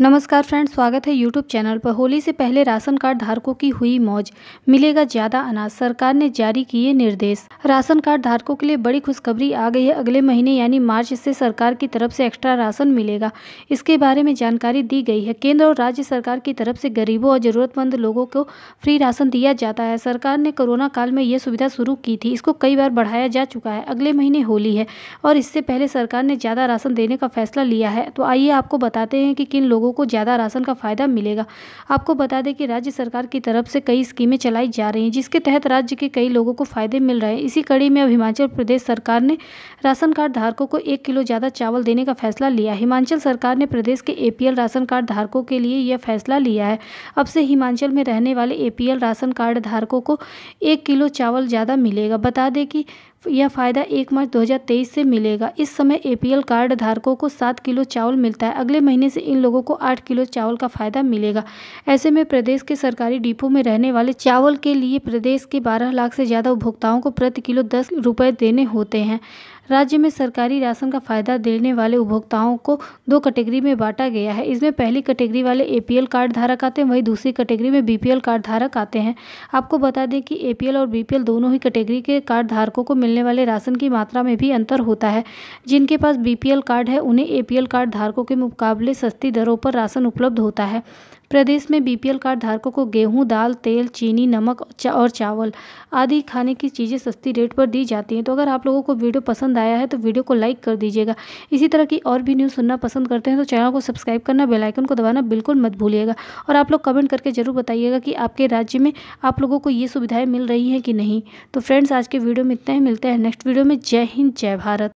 नमस्कार फ्रेंड्स स्वागत है यूट्यूब चैनल पर होली से पहले राशन कार्ड धारकों की हुई मौज मिलेगा ज्यादा अनाज सरकार ने जारी किए निर्देश राशन कार्ड धारकों के लिए बड़ी खुशखबरी आ गई है अगले महीने यानी मार्च से सरकार की तरफ से एक्स्ट्रा राशन मिलेगा इसके बारे में जानकारी दी गई है केंद्र और राज्य सरकार की तरफ से गरीबों और जरूरतमंद लोगों को फ्री राशन दिया जाता है सरकार ने कोरोना काल में यह सुविधा शुरू की थी इसको कई बार बढ़ाया जा चुका है अगले महीने होली है और इससे पहले सरकार ने ज्यादा राशन देने का फैसला लिया है तो आइए आपको बताते हैं कि किन लोगों लोगों को ज़्यादा राशन का फ़ायदा मिलेगा आपको बता दें कि राज्य सरकार की तरफ से कई स्कीमें चलाई जा रही हैं जिसके तहत राज्य के कई लोगों को फ़ायदे मिल रहे हैं इसी कड़ी में अब हिमाचल प्रदेश सरकार ने राशन कार्ड धारकों को एक किलो ज़्यादा चावल देने का फैसला लिया हिमाचल सरकार ने प्रदेश के ए राशन कार्ड धारकों के लिए यह फैसला लिया है अब से हिमाचल में रहने वाले ए राशन कार्ड धारकों को एक किलो चावल ज़्यादा मिलेगा बता दें कि यह फ़ायदा एक मार्च 2023 से मिलेगा इस समय एपीएल कार्ड धारकों को सात किलो चावल मिलता है अगले महीने से इन लोगों को आठ किलो चावल का फ़ायदा मिलेगा ऐसे में प्रदेश के सरकारी डिपो में रहने वाले चावल के लिए प्रदेश के बारह लाख से ज़्यादा उपभोक्ताओं को प्रति किलो दस रुपये देने होते हैं राज्य में सरकारी राशन का फायदा देने वाले उपभोक्ताओं को दो कैटेगरी में बांटा गया है इसमें पहली कैटेगरी वाले एपीएल कार्ड धारक आते हैं वहीं दूसरी कैटेगरी में बीपीएल कार्ड धारक आते हैं आपको बता दें कि एपीएल और बीपीएल दोनों ही कैटेगरी के कार्ड धारकों को मिलने वाले राशन की मात्रा में भी अंतर होता है जिनके पास बीपीएल कार्ड है उन्हें एपीएल कार्ड धारकों के मुकाबले सस्ती दरों पर राशन उपलब्ध होता है प्रदेश में बीपीएल कार्ड धारकों को गेहूं दाल तेल चीनी नमक और चावल आदि खाने की चीज़ें सस्ती रेट पर दी जाती हैं तो अगर आप लोगों को वीडियो पसंद आया है तो वीडियो को लाइक कर दीजिएगा इसी तरह की और भी न्यूज़ सुनना पसंद करते हैं तो चैनल को सब्सक्राइब करना बेलाइकन को दबाना बिल्कुल मत भूलिएगा और आप लोग कमेंट करके ज़रूर बताइएगा कि आपके राज्य में आप लोगों को ये सुविधाएँ मिल रही हैं कि नहीं तो फ्रेंड्स आज के वीडियो में इतना ही मिलता है नेक्स्ट वीडियो में जय हिंद जय भारत